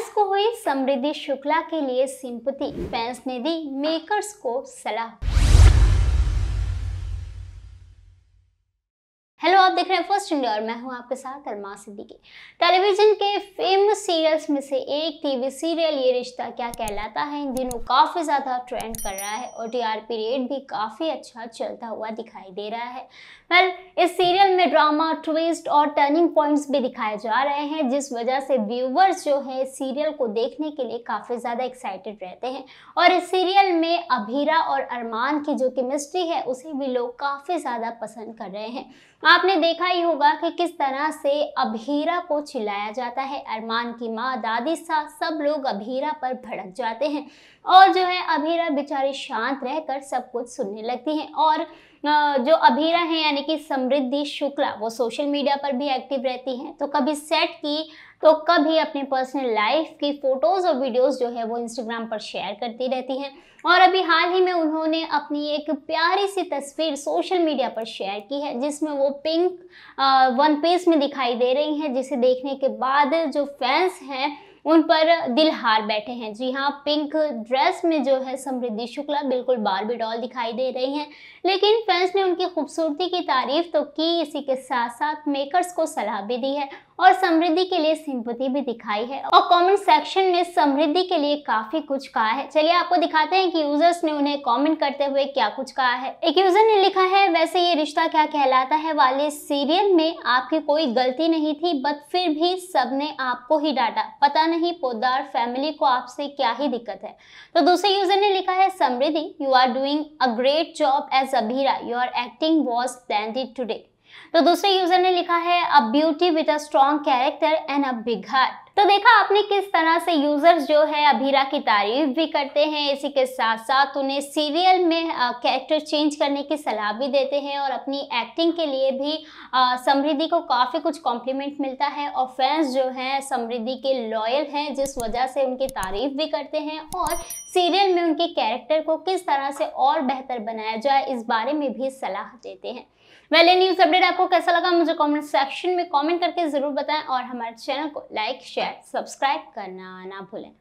fans को हुई समृद्धि शुक्ला के लिए सिंपति फैंस ने दी मेकर्स को सलाह हेलो आप देख रहे हैं फर्स्ट इंडिया और मैं हूं आपके साथ अरमा सिद्दीकी टेलीविजन के फेमस सीरियल्स में से एक टीवी सीरियल ये रिश्ता क्या कहलाता है इन दिनों काफ़ी ज़्यादा ट्रेंड कर रहा है और टीआरपी रेट भी काफ़ी अच्छा चलता हुआ दिखाई दे रहा है वेल इस सीरियल में ड्रामा ट्विस्ट और टर्निंग पॉइंट्स भी दिखाए जा रहे हैं जिस वजह से व्यूवर्स जो है सीरियल को देखने के लिए काफ़ी ज़्यादा एक्साइटेड रहते हैं और इस सीरियल में अभीरा और अरमान की जो केमिस्ट्री है उसे भी लोग काफ़ी ज़्यादा पसंद कर रहे हैं आपने देखा ही होगा कि किस तरह से अभीरा को चिल्लाया जाता है अरमान की माँ दादी सा सब लोग अभीरा पर भड़क जाते हैं और जो है अभीरा बेचारी शांत रहकर सब कुछ सुनने लगती हैं और जो अभीरा है यानी कि समृद्धि शुक्ला वो सोशल मीडिया पर भी एक्टिव रहती हैं तो कभी सेट की तो कभी अपने पर्सनल लाइफ की फ़ोटोज़ और वीडियोज़ जो है वो इंस्टाग्राम पर शेयर करती रहती हैं और अभी हाल ही में उन्होंने अपनी एक प्यारी सी तस्वीर सोशल मीडिया पर शेयर की है जिसमें वो पिंक वन पीस में दिखाई दे रही हैं जिसे देखने के बाद जो फैंस हैं उन पर दिल हार बैठे हैं जी हाँ पिंक ड्रेस में जो है समृद्धि शुक्ला बिल्कुल बारबी डॉल दिखाई दे रही हैं लेकिन फैंस ने उनकी खूबसूरती की तारीफ तो की इसी के साथ साथ मेकर्स को सलाह भी दी है और समृद्धि के लिए सिंपति भी दिखाई है और कमेंट सेक्शन में समृद्धि के लिए काफी कुछ कहा है चलिए आपको दिखाते हैं कि यूजर्स ने उन्हें कमेंट करते हुए क्या कुछ कहा है एक यूजर ने लिखा है वैसे ये रिश्ता क्या कहलाता है वाले सीरियल में आपकी कोई गलती नहीं थी बट फिर भी सबने आपको ही डांटा पता नहीं पोदार फैमिली को आपसे क्या ही दिक्कत है तो दूसरे यूजर ने लिखा है Samriddhi you are doing a great job as Abhira your acting was splendid today तो दूसरे यूजर ने लिखा है a beauty with a strong character and a big heart तो देखा आपने किस तरह से यूजर्स जो है अभीरा की तारीफ भी करते हैं इसी के साथ साथ उन्हें सीरियल में कैरेक्टर चेंज करने की सलाह भी देते हैं और अपनी एक्टिंग के लिए भी समृद्धि को काफ़ी कुछ कॉम्प्लीमेंट मिलता है और फैंस जो हैं समृद्धि के लॉयल हैं जिस वजह से उनकी तारीफ भी करते हैं और सीरियल में उनके कैरेक्टर को किस तरह से और बेहतर बनाया जाए इस बारे में भी सलाह देते हैं वेल न्यूज़ अपडेट आपको कैसा लगा मुझे कमेंट सेक्शन में कमेंट करके ज़रूर बताएं और हमारे चैनल को लाइक शेयर शेयर सब्सक्राइब करना ना भूलें